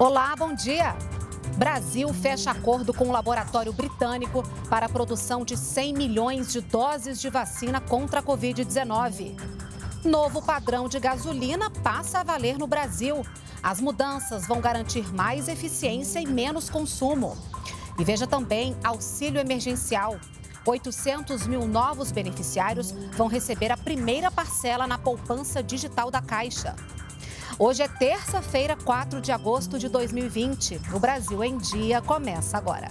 Olá, bom dia. Brasil fecha acordo com o laboratório britânico para a produção de 100 milhões de doses de vacina contra a Covid-19. Novo padrão de gasolina passa a valer no Brasil. As mudanças vão garantir mais eficiência e menos consumo. E veja também auxílio emergencial. 800 mil novos beneficiários vão receber a primeira parcela na poupança digital da Caixa. Hoje é terça-feira, 4 de agosto de 2020. O Brasil em Dia começa agora.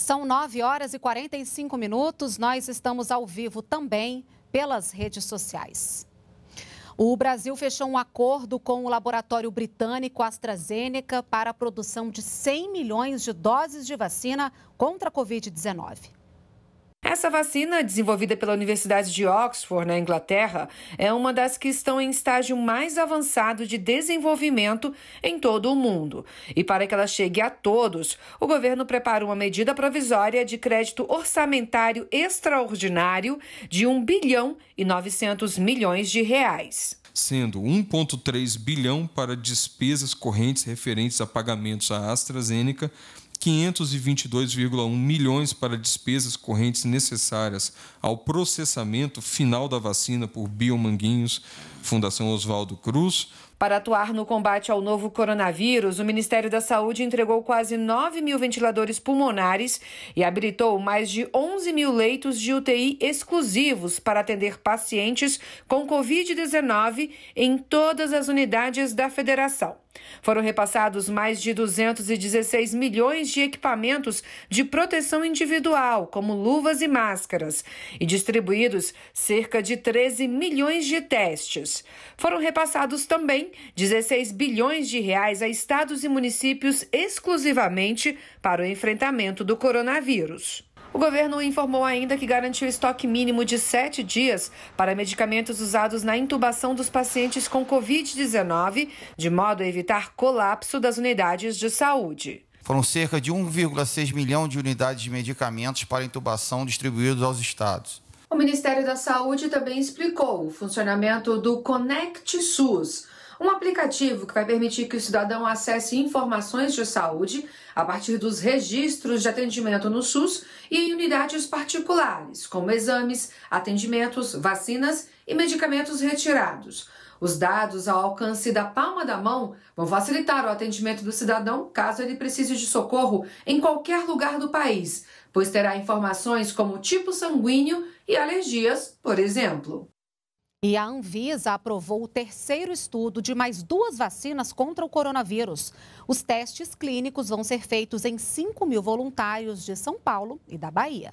São 9 horas e 45 minutos. Nós estamos ao vivo também pelas redes sociais. O Brasil fechou um acordo com o laboratório britânico AstraZeneca para a produção de 100 milhões de doses de vacina contra a Covid-19. Essa vacina, desenvolvida pela Universidade de Oxford, na Inglaterra, é uma das que estão em estágio mais avançado de desenvolvimento em todo o mundo. E para que ela chegue a todos, o governo prepara uma medida provisória de crédito orçamentário extraordinário de 1 bilhão e 900 milhões de reais sendo 1,3 bilhão para despesas correntes referentes a pagamentos à AstraZeneca 522,1 milhões para despesas correntes necessárias ao processamento final da vacina por Biomanguinhos, Fundação Oswaldo Cruz. Para atuar no combate ao novo coronavírus, o Ministério da Saúde entregou quase 9 mil ventiladores pulmonares e habilitou mais de 11 mil leitos de UTI exclusivos para atender pacientes com Covid-19 em todas as unidades da federação. Foram repassados mais de 216 milhões de equipamentos de proteção individual, como luvas e máscaras, e distribuídos cerca de 13 milhões de testes. Foram repassados também 16 bilhões de reais a estados e municípios exclusivamente para o enfrentamento do coronavírus. O governo informou ainda que garantiu estoque mínimo de sete dias para medicamentos usados na intubação dos pacientes com Covid-19, de modo a evitar colapso das unidades de saúde. Foram cerca de 1,6 milhão de unidades de medicamentos para intubação distribuídos aos estados. O Ministério da Saúde também explicou o funcionamento do Conect SUS um aplicativo que vai permitir que o cidadão acesse informações de saúde a partir dos registros de atendimento no SUS e em unidades particulares, como exames, atendimentos, vacinas e medicamentos retirados. Os dados ao alcance da palma da mão vão facilitar o atendimento do cidadão caso ele precise de socorro em qualquer lugar do país, pois terá informações como tipo sanguíneo e alergias, por exemplo. E a Anvisa aprovou o terceiro estudo de mais duas vacinas contra o coronavírus. Os testes clínicos vão ser feitos em 5 mil voluntários de São Paulo e da Bahia.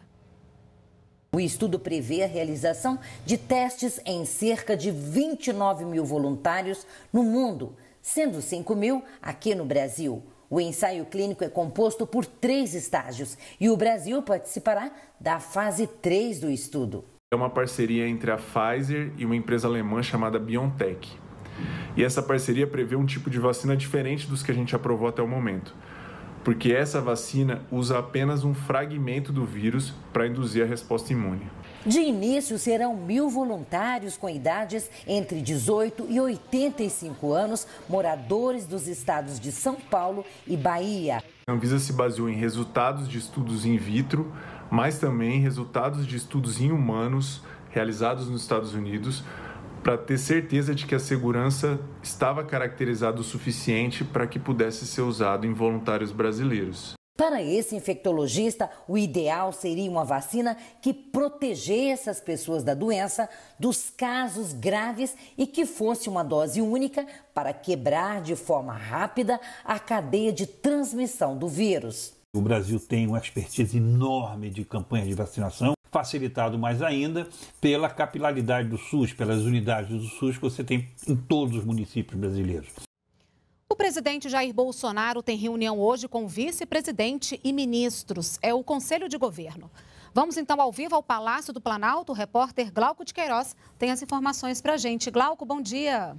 O estudo prevê a realização de testes em cerca de 29 mil voluntários no mundo, sendo 5 mil aqui no Brasil. O ensaio clínico é composto por três estágios e o Brasil participará da fase 3 do estudo é uma parceria entre a Pfizer e uma empresa alemã chamada BioNTech. E essa parceria prevê um tipo de vacina diferente dos que a gente aprovou até o momento, porque essa vacina usa apenas um fragmento do vírus para induzir a resposta imune. De início, serão mil voluntários com idades entre 18 e 85 anos, moradores dos estados de São Paulo e Bahia. A Anvisa se baseou em resultados de estudos in vitro mas também resultados de estudos em humanos realizados nos Estados Unidos para ter certeza de que a segurança estava caracterizada o suficiente para que pudesse ser usado em voluntários brasileiros. Para esse infectologista, o ideal seria uma vacina que protegesse as pessoas da doença, dos casos graves e que fosse uma dose única para quebrar de forma rápida a cadeia de transmissão do vírus. O Brasil tem uma expertise enorme de campanha de vacinação, facilitado mais ainda pela capilaridade do SUS, pelas unidades do SUS que você tem em todos os municípios brasileiros. O presidente Jair Bolsonaro tem reunião hoje com vice-presidente e ministros. É o Conselho de Governo. Vamos então ao vivo ao Palácio do Planalto. O repórter Glauco de Queiroz tem as informações para a gente. Glauco, bom dia.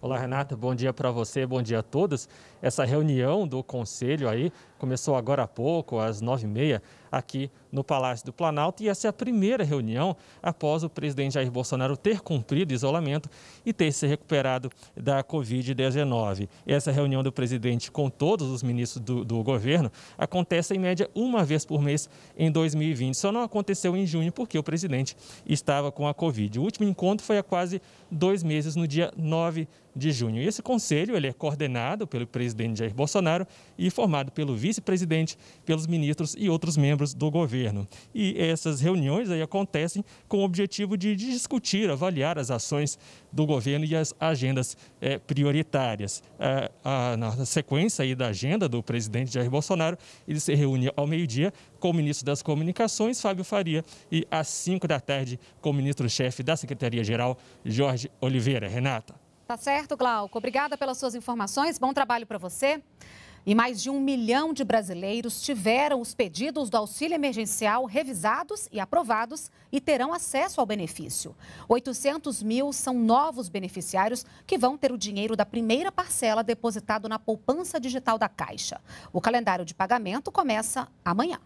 Olá, Renata. Bom dia para você, bom dia a todos. Essa reunião do Conselho aí começou agora há pouco, às nove e meia, aqui no Palácio do Planalto. E essa é a primeira reunião após o presidente Jair Bolsonaro ter cumprido isolamento e ter se recuperado da Covid-19. Essa reunião do presidente com todos os ministros do, do, governo acontece em média uma vez por mês em 2020. Só não aconteceu em junho porque o presidente estava com a Covid. O último encontro foi há quase dois meses, no dia 9 de junho. E esse conselho ele é coordenado pelo presidente Jair Bolsonaro e formado pelo vice vice-presidente, pelos ministros e outros membros do governo. E essas reuniões aí acontecem com o objetivo de discutir, avaliar as ações do governo e as agendas é, prioritárias. É, a, na sequência aí da agenda do presidente Jair Bolsonaro, ele se reúne ao meio-dia com o ministro das Comunicações, Fábio Faria, e às 5 da tarde com o ministro-chefe da Secretaria-Geral, Jorge Oliveira. Renata. Tá certo, Glauco. Obrigada pelas suas informações. Bom trabalho para você. E mais de um milhão de brasileiros tiveram os pedidos do auxílio emergencial revisados e aprovados e terão acesso ao benefício. 800 mil são novos beneficiários que vão ter o dinheiro da primeira parcela depositado na poupança digital da Caixa. O calendário de pagamento começa amanhã.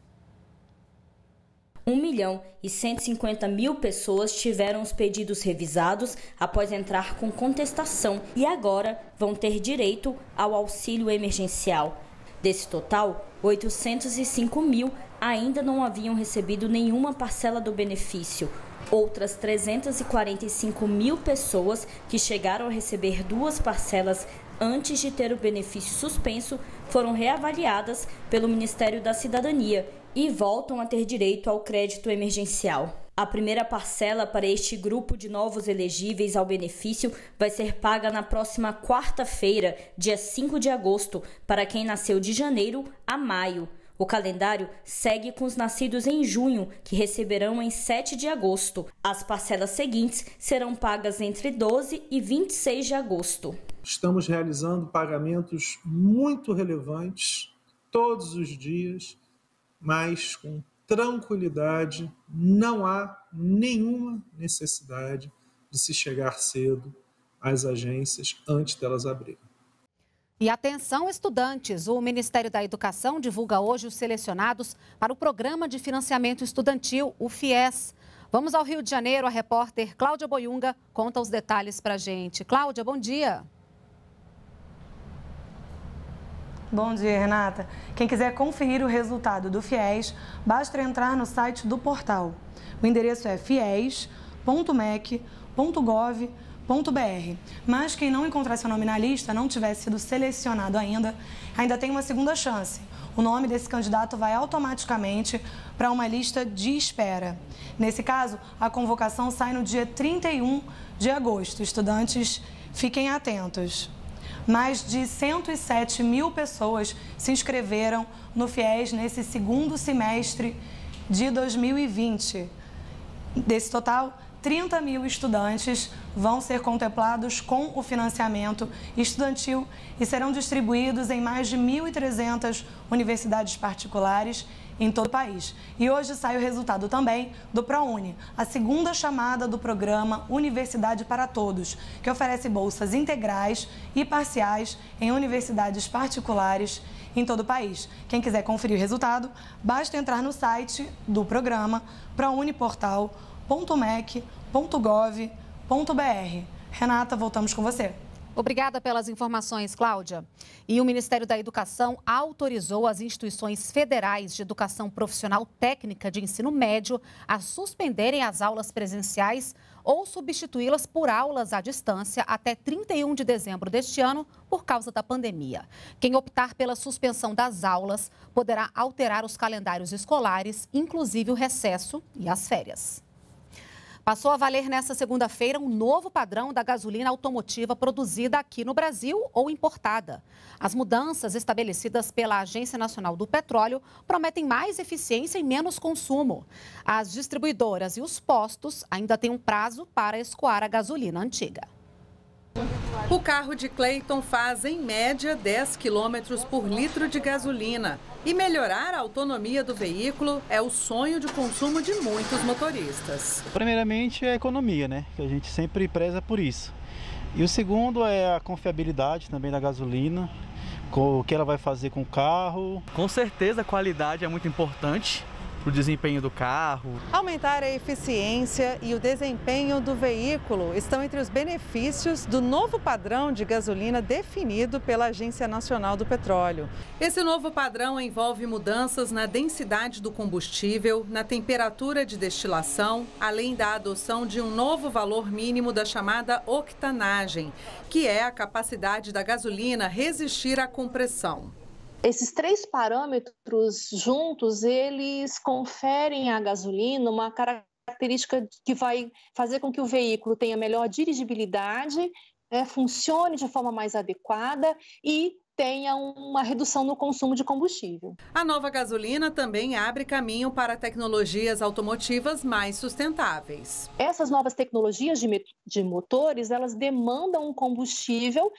1 milhão e 150 mil pessoas tiveram os pedidos revisados após entrar com contestação e agora vão ter direito ao auxílio emergencial. Desse total, 805 mil ainda não haviam recebido nenhuma parcela do benefício. Outras 345 mil pessoas que chegaram a receber duas parcelas antes de ter o benefício suspenso foram reavaliadas pelo Ministério da Cidadania e voltam a ter direito ao crédito emergencial. A primeira parcela para este grupo de novos elegíveis ao benefício vai ser paga na próxima quarta-feira, dia 5 de agosto, para quem nasceu de janeiro a maio. O calendário segue com os nascidos em junho, que receberão em 7 de agosto. As parcelas seguintes serão pagas entre 12 e 26 de agosto. Estamos realizando pagamentos muito relevantes todos os dias mas com tranquilidade, não há nenhuma necessidade de se chegar cedo às agências antes delas abrirem. E atenção, estudantes! O Ministério da Educação divulga hoje os selecionados para o Programa de Financiamento Estudantil, o FIES. Vamos ao Rio de Janeiro, a repórter Cláudia Boiunga conta os detalhes para a gente. Cláudia, bom dia! Bom dia, Renata. Quem quiser conferir o resultado do FIES, basta entrar no site do portal. O endereço é fies.mec.gov.br. Mas quem não encontrar seu nome na lista, não tiver sido selecionado ainda, ainda tem uma segunda chance. O nome desse candidato vai automaticamente para uma lista de espera. Nesse caso, a convocação sai no dia 31 de agosto. Estudantes, fiquem atentos mais de 107 mil pessoas se inscreveram no FIES nesse segundo semestre de 2020. Desse total, 30 mil estudantes vão ser contemplados com o financiamento estudantil e serão distribuídos em mais de 1.300 universidades particulares em todo o país. E hoje sai o resultado também do ProUni, a segunda chamada do programa Universidade para Todos, que oferece bolsas integrais e parciais em universidades particulares em todo o país. Quem quiser conferir o resultado, basta entrar no site do programa prouniportal.mec.gov.br. Renata, voltamos com você. Obrigada pelas informações, Cláudia. E o Ministério da Educação autorizou as instituições federais de educação profissional técnica de ensino médio a suspenderem as aulas presenciais ou substituí-las por aulas à distância até 31 de dezembro deste ano por causa da pandemia. Quem optar pela suspensão das aulas poderá alterar os calendários escolares, inclusive o recesso e as férias. Passou a valer nesta segunda-feira um novo padrão da gasolina automotiva produzida aqui no Brasil ou importada. As mudanças estabelecidas pela Agência Nacional do Petróleo prometem mais eficiência e menos consumo. As distribuidoras e os postos ainda têm um prazo para escoar a gasolina antiga. O carro de Clayton faz, em média, 10 quilômetros por litro de gasolina. E melhorar a autonomia do veículo é o sonho de consumo de muitos motoristas. Primeiramente é a economia, né? Que a gente sempre preza por isso. E o segundo é a confiabilidade também da gasolina, o que ela vai fazer com o carro. Com certeza a qualidade é muito importante para o desempenho do carro. Aumentar a eficiência e o desempenho do veículo estão entre os benefícios do novo padrão de gasolina definido pela Agência Nacional do Petróleo. Esse novo padrão envolve mudanças na densidade do combustível, na temperatura de destilação, além da adoção de um novo valor mínimo da chamada octanagem, que é a capacidade da gasolina resistir à compressão. Esses três parâmetros juntos, eles conferem à gasolina uma característica que vai fazer com que o veículo tenha melhor dirigibilidade, né, funcione de forma mais adequada e tenha uma redução no consumo de combustível. A nova gasolina também abre caminho para tecnologias automotivas mais sustentáveis. Essas novas tecnologias de, de motores, elas demandam um combustível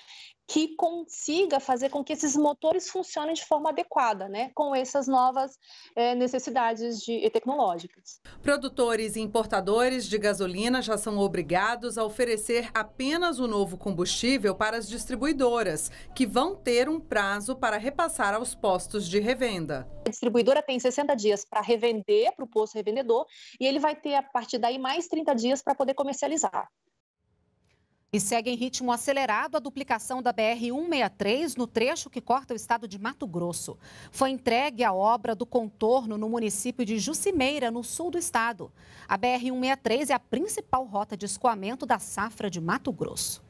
que consiga fazer com que esses motores funcionem de forma adequada, né, com essas novas é, necessidades de, eh, tecnológicas. Produtores e importadores de gasolina já são obrigados a oferecer apenas o novo combustível para as distribuidoras, que vão ter um prazo para repassar aos postos de revenda. A distribuidora tem 60 dias para revender para o posto revendedor e ele vai ter, a partir daí, mais 30 dias para poder comercializar. E segue em ritmo acelerado a duplicação da BR-163 no trecho que corta o estado de Mato Grosso. Foi entregue a obra do contorno no município de Jucimeira, no sul do estado. A BR-163 é a principal rota de escoamento da safra de Mato Grosso.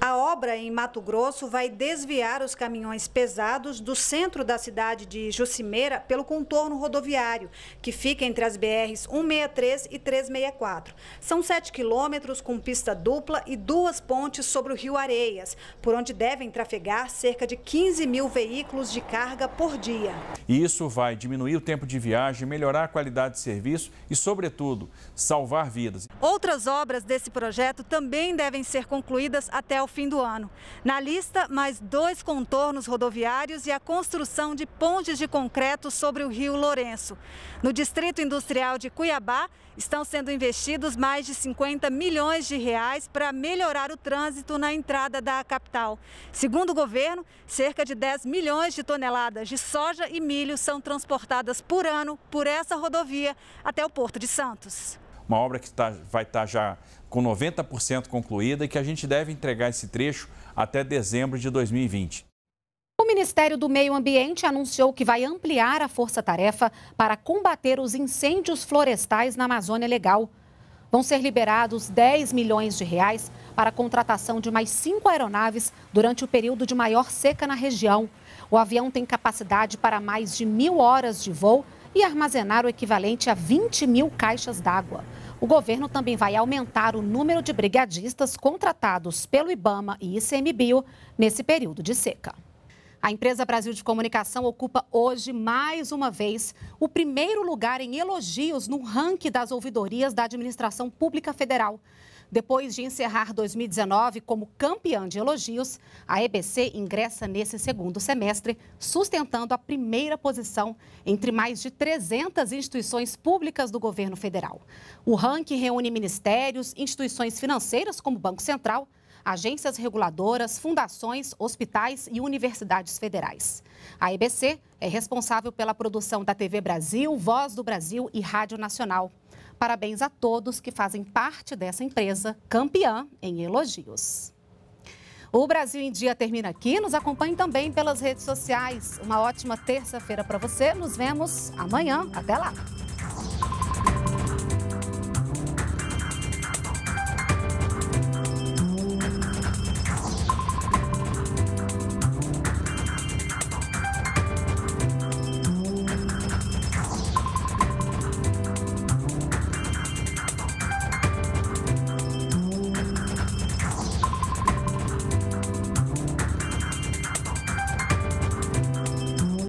A obra em Mato Grosso vai desviar os caminhões pesados do centro da cidade de Jucimeira pelo contorno rodoviário, que fica entre as BRs 163 e 364. São 7 quilômetros com pista dupla e duas pontes sobre o rio Areias, por onde devem trafegar cerca de 15 mil veículos de carga por dia. isso vai diminuir o tempo de viagem, melhorar a qualidade de serviço e, sobretudo, salvar vidas. Outras obras desse projeto também devem ser concluídas até o fim do ano. Na lista, mais dois contornos rodoviários e a construção de pontes de concreto sobre o rio Lourenço. No Distrito Industrial de Cuiabá, estão sendo investidos mais de 50 milhões de reais para melhorar o trânsito na entrada da capital. Segundo o governo, cerca de 10 milhões de toneladas de soja e milho são transportadas por ano por essa rodovia até o Porto de Santos uma obra que tá, vai estar tá já com 90% concluída e que a gente deve entregar esse trecho até dezembro de 2020. O Ministério do Meio Ambiente anunciou que vai ampliar a força-tarefa para combater os incêndios florestais na Amazônia Legal. Vão ser liberados 10 milhões de reais para a contratação de mais cinco aeronaves durante o período de maior seca na região. O avião tem capacidade para mais de mil horas de voo e armazenar o equivalente a 20 mil caixas d'água. O governo também vai aumentar o número de brigadistas contratados pelo IBAMA e ICMBio nesse período de seca. A empresa Brasil de Comunicação ocupa hoje, mais uma vez, o primeiro lugar em elogios no ranking das ouvidorias da Administração Pública Federal. Depois de encerrar 2019 como campeã de elogios, a EBC ingressa nesse segundo semestre, sustentando a primeira posição entre mais de 300 instituições públicas do governo federal. O ranking reúne ministérios, instituições financeiras como o Banco Central, agências reguladoras, fundações, hospitais e universidades federais. A EBC é responsável pela produção da TV Brasil, Voz do Brasil e Rádio Nacional. Parabéns a todos que fazem parte dessa empresa campeã em elogios. O Brasil em Dia termina aqui. Nos acompanhe também pelas redes sociais. Uma ótima terça-feira para você. Nos vemos amanhã. Até lá!